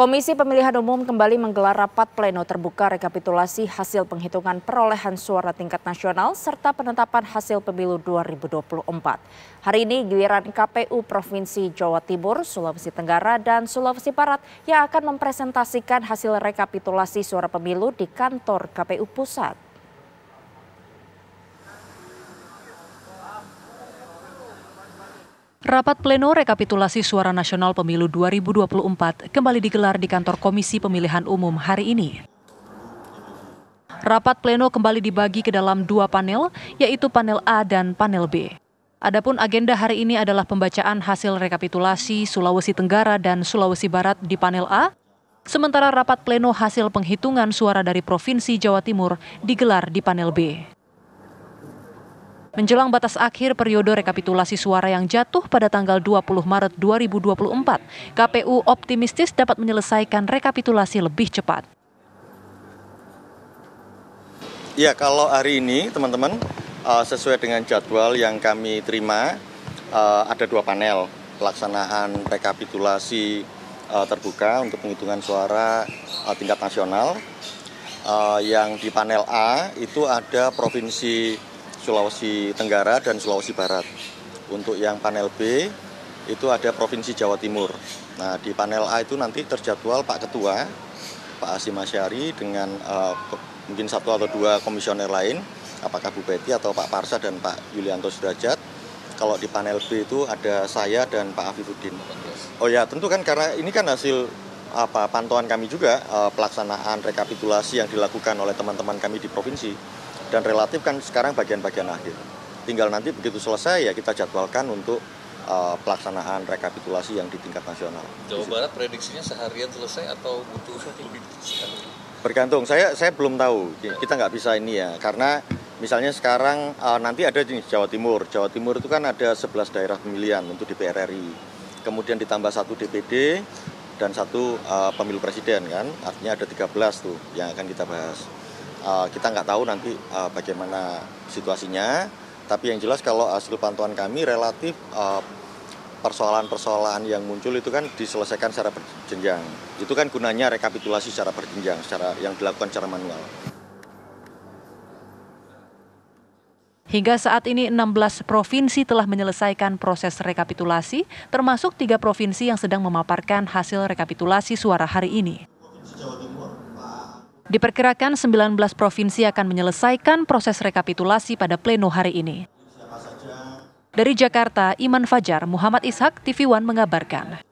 Komisi Pemilihan Umum kembali menggelar rapat pleno terbuka rekapitulasi hasil penghitungan perolehan suara tingkat nasional serta penetapan hasil pemilu 2024. Hari ini giliran KPU Provinsi Jawa Timur, Sulawesi Tenggara, dan Sulawesi Barat yang akan mempresentasikan hasil rekapitulasi suara pemilu di kantor KPU Pusat. Rapat pleno rekapitulasi suara nasional pemilu 2024 kembali digelar di kantor Komisi Pemilihan Umum hari ini. Rapat pleno kembali dibagi ke dalam dua panel, yaitu panel A dan panel B. Adapun agenda hari ini adalah pembacaan hasil rekapitulasi Sulawesi Tenggara dan Sulawesi Barat di panel A, sementara rapat pleno hasil penghitungan suara dari Provinsi Jawa Timur digelar di panel B. Menjelang batas akhir periode rekapitulasi suara yang jatuh pada tanggal 20 Maret 2024, KPU optimistis dapat menyelesaikan rekapitulasi lebih cepat. Ya, kalau hari ini teman-teman uh, sesuai dengan jadwal yang kami terima uh, ada dua panel pelaksanaan rekapitulasi uh, terbuka untuk penghitungan suara uh, tingkat nasional. Uh, yang di panel A itu ada provinsi Sulawesi Tenggara dan Sulawesi Barat. Untuk yang panel B itu ada Provinsi Jawa Timur. Nah, di panel A itu nanti terjadwal Pak Ketua, Pak Asim Asyari dengan uh, mungkin satu atau dua komisioner lain, apakah Bu Betty atau Pak Parsa dan Pak Yulianto Sudrajat. Kalau di panel B itu ada saya dan Pak Afifuddin. Oh ya, tentu kan karena ini kan hasil apa pantauan kami juga uh, pelaksanaan rekapitulasi yang dilakukan oleh teman-teman kami di provinsi dan relatif kan sekarang bagian-bagian akhir. Tinggal nanti begitu selesai ya kita jadwalkan untuk uh, pelaksanaan rekapitulasi yang di tingkat nasional. Jawa Barat prediksinya seharian selesai atau butuh lebih Bergantung. Saya saya belum tahu. Kita nggak bisa ini ya karena misalnya sekarang uh, nanti ada di Jawa Timur. Jawa Timur itu kan ada 11 daerah pemilihan untuk DPR RI. Kemudian ditambah satu DPD dan satu uh, pemilu presiden kan. Artinya ada 13 tuh yang akan kita bahas. Eh, kita nggak tahu nanti eh, bagaimana situasinya. Tapi yang jelas kalau hasil pantauan kami relatif eh, persoalan-persoalan yang muncul itu kan diselesaikan secara berjenjang. Itu kan gunanya rekapitulasi secara berjenjang, secara yang dilakukan secara manual. Hingga saat ini 16 provinsi telah menyelesaikan proses rekapitulasi, termasuk tiga provinsi yang sedang memaparkan hasil rekapitulasi suara hari ini. Diperkirakan 19 provinsi akan menyelesaikan proses rekapitulasi pada pleno hari ini. Dari Jakarta, Iman Fajar, Muhammad Ishak, TV One mengabarkan.